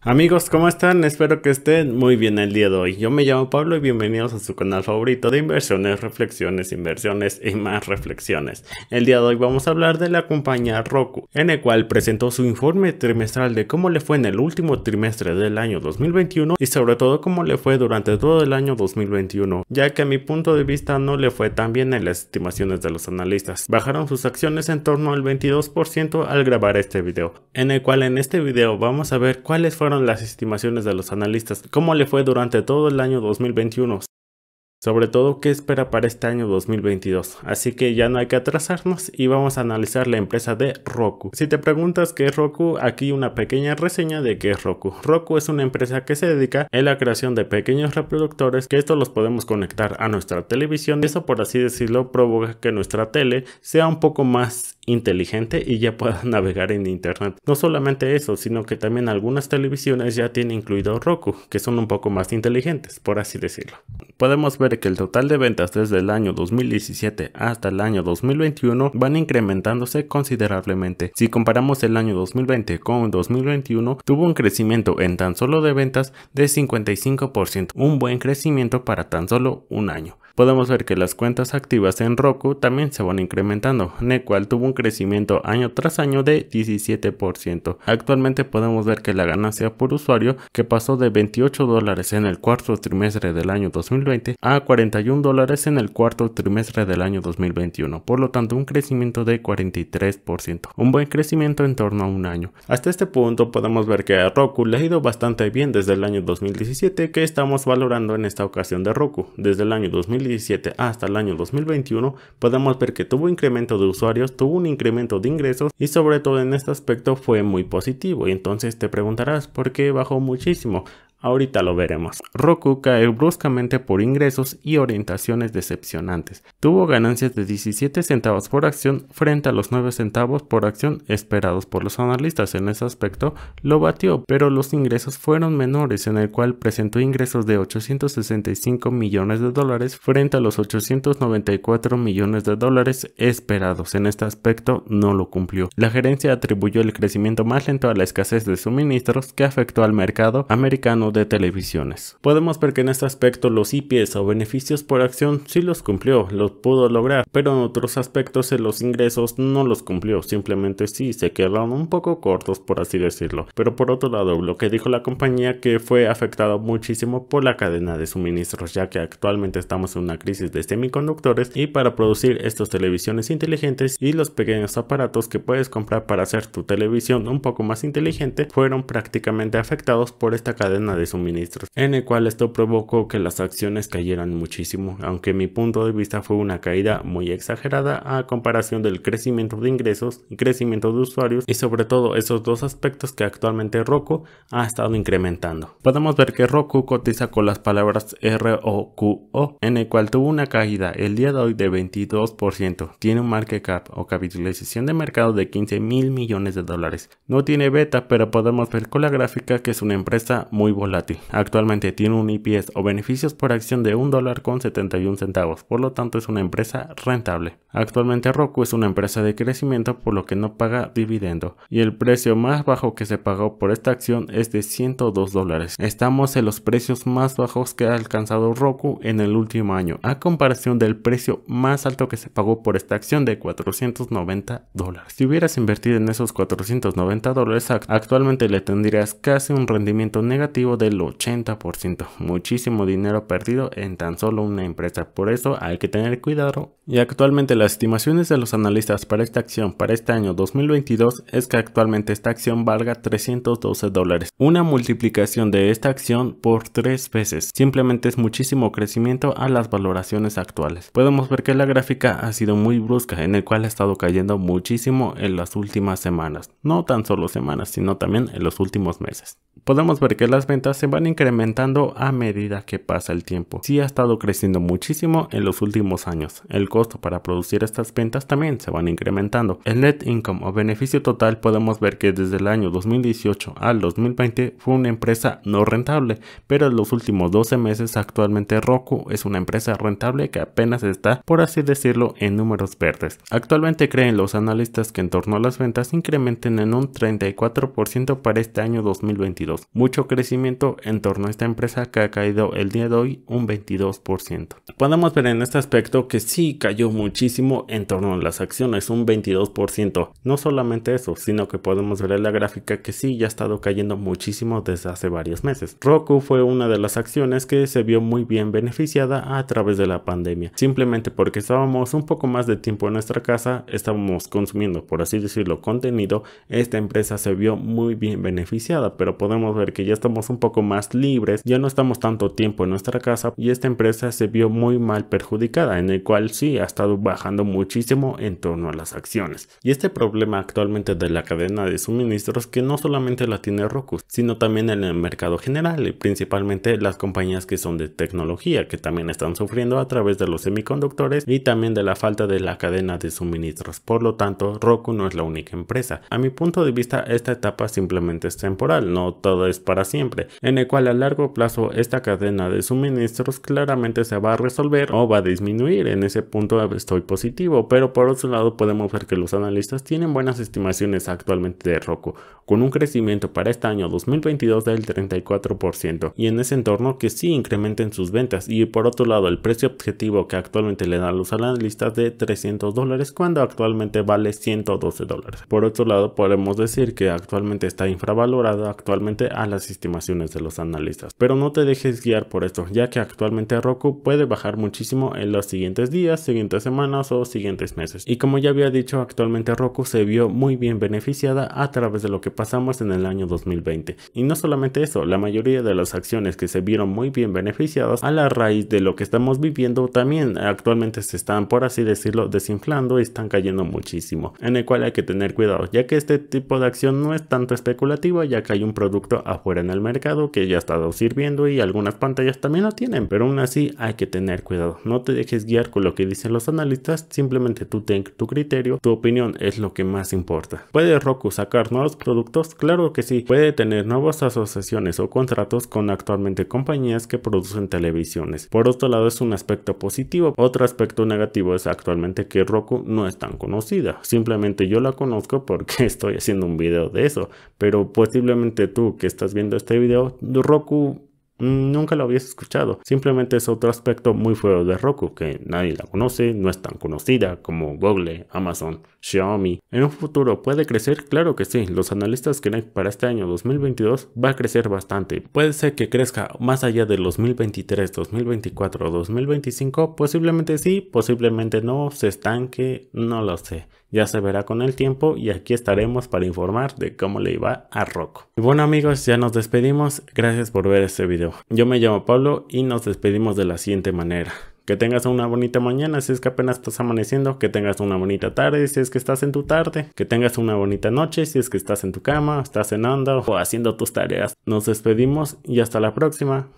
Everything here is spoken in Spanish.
Amigos, ¿cómo están? Espero que estén muy bien el día de hoy. Yo me llamo Pablo y bienvenidos a su canal favorito de inversiones, reflexiones, inversiones y más reflexiones. El día de hoy vamos a hablar de la compañía Roku, en el cual presentó su informe trimestral de cómo le fue en el último trimestre del año 2021 y sobre todo cómo le fue durante todo el año 2021, ya que a mi punto de vista no le fue tan bien en las estimaciones de los analistas. Bajaron sus acciones en torno al 22% al grabar este video, en el cual en este video vamos a ver cuáles fueron las estimaciones de los analistas? ¿Cómo le fue durante todo el año 2021? Sobre todo, ¿qué espera para este año 2022? Así que ya no hay que atrasarnos y vamos a analizar la empresa de Roku. Si te preguntas qué es Roku, aquí una pequeña reseña de qué es Roku. Roku es una empresa que se dedica a la creación de pequeños reproductores que estos los podemos conectar a nuestra televisión. Eso por así decirlo provoca que nuestra tele sea un poco más inteligente y ya pueda navegar en internet. No solamente eso, sino que también algunas televisiones ya tienen incluido Roku, que son un poco más inteligentes, por así decirlo. Podemos ver que el total de ventas desde el año 2017 hasta el año 2021 van incrementándose considerablemente. Si comparamos el año 2020 con 2021, tuvo un crecimiento en tan solo de ventas de 55%, un buen crecimiento para tan solo un año podemos ver que las cuentas activas en Roku también se van incrementando, en cual tuvo un crecimiento año tras año de 17%. Actualmente podemos ver que la ganancia por usuario, que pasó de 28 dólares en el cuarto trimestre del año 2020 a 41 dólares en el cuarto trimestre del año 2021, por lo tanto un crecimiento de 43%, un buen crecimiento en torno a un año. Hasta este punto podemos ver que a Roku le ha ido bastante bien desde el año 2017 que estamos valorando en esta ocasión de Roku. Desde el año 2017 hasta el año 2021, podemos ver que tuvo incremento de usuarios, tuvo un incremento de ingresos y sobre todo en este aspecto fue muy positivo. Y entonces te preguntarás por qué bajó muchísimo. Ahorita lo veremos. Roku cae bruscamente por ingresos y orientaciones decepcionantes. Tuvo ganancias de 17 centavos por acción frente a los 9 centavos por acción esperados por los analistas. En ese aspecto lo batió, pero los ingresos fueron menores en el cual presentó ingresos de 865 millones de dólares frente a los 894 millones de dólares esperados. En este aspecto no lo cumplió. La gerencia atribuyó el crecimiento más lento a la escasez de suministros que afectó al mercado americano de televisiones. Podemos ver que en este aspecto los IPs o beneficios por acción sí los cumplió, los pudo lograr, pero en otros aspectos en los ingresos no los cumplió, simplemente sí se quedaron un poco cortos por así decirlo. Pero por otro lado, lo que dijo la compañía que fue afectado muchísimo por la cadena de suministros, ya que actualmente estamos en una crisis de semiconductores y para producir estas televisiones inteligentes y los pequeños aparatos que puedes comprar para hacer tu televisión un poco más inteligente fueron prácticamente afectados por esta cadena de suministros, en el cual esto provocó que las acciones cayeran muchísimo, aunque mi punto de vista fue una caída muy exagerada a comparación del crecimiento de ingresos y crecimiento de usuarios y sobre todo esos dos aspectos que actualmente Roku ha estado incrementando. Podemos ver que Roku cotiza con las palabras r -O, en el cual tuvo una caída el día de hoy de 22%, tiene un market cap o capitalización de mercado de 15 mil millones de dólares, no tiene beta pero podemos ver con la gráfica que es una empresa muy volátil Actualmente tiene un ips o beneficios por acción de un dólar con 71 centavos, por lo tanto es una empresa rentable. Actualmente Roku es una empresa de crecimiento por lo que no paga dividendo y el precio más bajo que se pagó por esta acción es de 102 dólares. Estamos en los precios más bajos que ha alcanzado Roku en el último año, a comparación del precio más alto que se pagó por esta acción de 490 dólares. Si hubieras invertido en esos 490 dólares, actualmente le tendrías casi un rendimiento negativo del 80%. Muchísimo dinero perdido en tan solo una empresa. Por eso hay que tener cuidado. Y actualmente las estimaciones de los analistas para esta acción para este año 2022 es que actualmente esta acción valga 312 dólares. Una multiplicación de esta acción por tres veces. Simplemente es muchísimo crecimiento a las valoraciones actuales. Podemos ver que la gráfica ha sido muy brusca en el cual ha estado cayendo muchísimo en las últimas semanas. No tan solo semanas, sino también en los últimos meses. Podemos ver que las ventas se van incrementando a medida que pasa el tiempo. Sí ha estado creciendo muchísimo en los últimos años. El costo para producir estas ventas también se van incrementando. El net income o beneficio total podemos ver que desde el año 2018 al 2020 fue una empresa no rentable, pero en los últimos 12 meses actualmente Roku es una empresa rentable que apenas está, por así decirlo, en números verdes. Actualmente creen los analistas que en torno a las ventas incrementen en un 34% para este año 2022. Mucho crecimiento en torno a esta empresa que ha caído el día de hoy un 22%. Podemos ver en este aspecto que sí cayó muchísimo en torno a las acciones, un 22%. No solamente eso, sino que podemos ver en la gráfica que sí ya ha estado cayendo muchísimo desde hace varios meses. Roku fue una de las acciones que se vio muy bien beneficiada a través de la pandemia, simplemente porque estábamos un poco más de tiempo en nuestra casa, estábamos consumiendo, por así decirlo, contenido, esta empresa se vio muy bien beneficiada, pero podemos ver que ya estamos un poco más libres, ya no estamos tanto tiempo en nuestra casa y esta empresa se vio muy mal perjudicada, en el cual sí ha estado bajando muchísimo en torno a las acciones. Y este problema actualmente de la cadena de suministros que no solamente la tiene Roku, sino también en el mercado general y principalmente las compañías que son de tecnología que también están sufriendo a través de los semiconductores y también de la falta de la cadena de suministros. Por lo tanto, Roku no es la única empresa. A mi punto de vista, esta etapa simplemente es temporal, no todo es para siempre en el cual a largo plazo esta cadena de suministros claramente se va a resolver o va a disminuir. En ese punto estoy positivo, pero por otro lado podemos ver que los analistas tienen buenas estimaciones actualmente de Roku, con un crecimiento para este año 2022 del 34% y en ese entorno que sí incrementen sus ventas y por otro lado el precio objetivo que actualmente le dan los analistas de 300 dólares cuando actualmente vale 112 dólares. Por otro lado podemos decir que actualmente está infravalorado actualmente a las estimaciones de los analistas, pero no te dejes guiar por esto, ya que actualmente Roku puede bajar muchísimo en los siguientes días, siguientes semanas o siguientes meses. Y como ya había dicho, actualmente Roku se vio muy bien beneficiada a través de lo que pasamos en el año 2020. Y no solamente eso, la mayoría de las acciones que se vieron muy bien beneficiadas a la raíz de lo que estamos viviendo también actualmente se están, por así decirlo, desinflando y están cayendo muchísimo, en el cual hay que tener cuidado, ya que este tipo de acción no es tanto especulativa, ya que hay un producto afuera en el mercado que ya ha estado sirviendo y algunas pantallas también lo tienen, pero aún así hay que tener cuidado. No te dejes guiar con lo que dicen los analistas, simplemente tú ten tu criterio, tu opinión es lo que más importa. ¿Puede Roku sacar nuevos productos? Claro que sí, puede tener nuevas asociaciones o contratos con actualmente compañías que producen televisiones. Por otro lado es un aspecto positivo, otro aspecto negativo es actualmente que Roku no es tan conocida, simplemente yo la conozco porque estoy haciendo un video de eso, pero posiblemente tú que estás viendo este video Roku Mm, nunca lo habías escuchado. Simplemente es otro aspecto muy feo de Roku que nadie la conoce, no es tan conocida como Google, Amazon, Xiaomi. En un futuro puede crecer, claro que sí. Los analistas creen que para este año 2022 va a crecer bastante. Puede ser que crezca más allá de 2023, 2024 2025, posiblemente sí, posiblemente no, se estanque, no lo sé. Ya se verá con el tiempo y aquí estaremos para informar de cómo le iba a Roku. Y bueno amigos, ya nos despedimos. Gracias por ver este video yo me llamo Pablo y nos despedimos de la siguiente manera. Que tengas una bonita mañana si es que apenas estás amaneciendo. Que tengas una bonita tarde si es que estás en tu tarde. Que tengas una bonita noche si es que estás en tu cama, estás cenando o haciendo tus tareas. Nos despedimos y hasta la próxima.